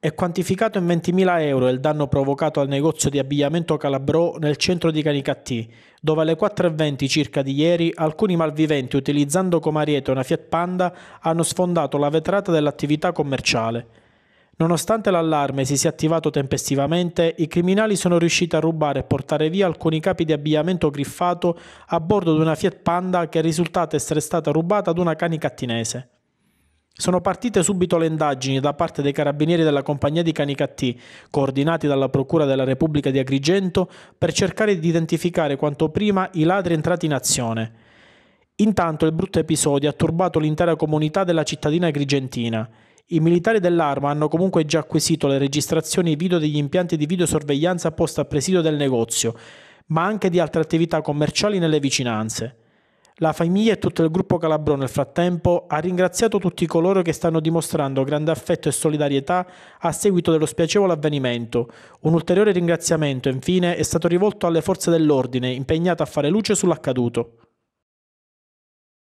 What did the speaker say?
È quantificato in 20.000 euro il danno provocato al negozio di abbigliamento Calabrò nel centro di Canicattì, dove alle 4.20 circa di ieri alcuni malviventi utilizzando come ariete una Fiat Panda hanno sfondato la vetrata dell'attività commerciale. Nonostante l'allarme si sia attivato tempestivamente, i criminali sono riusciti a rubare e portare via alcuni capi di abbigliamento griffato a bordo di una Fiat Panda che è risultata essere stata rubata ad una canicattinese. Sono partite subito le indagini da parte dei carabinieri della compagnia di Canicattì, coordinati dalla Procura della Repubblica di Agrigento, per cercare di identificare quanto prima i ladri entrati in azione. Intanto il brutto episodio ha turbato l'intera comunità della cittadina agrigentina. I militari dell'arma hanno comunque già acquisito le registrazioni video degli impianti di videosorveglianza posti a presidio del negozio, ma anche di altre attività commerciali nelle vicinanze. La famiglia e tutto il gruppo Calabrò nel frattempo ha ringraziato tutti coloro che stanno dimostrando grande affetto e solidarietà a seguito dello spiacevole avvenimento. Un ulteriore ringraziamento infine è stato rivolto alle forze dell'ordine impegnate a fare luce sull'accaduto.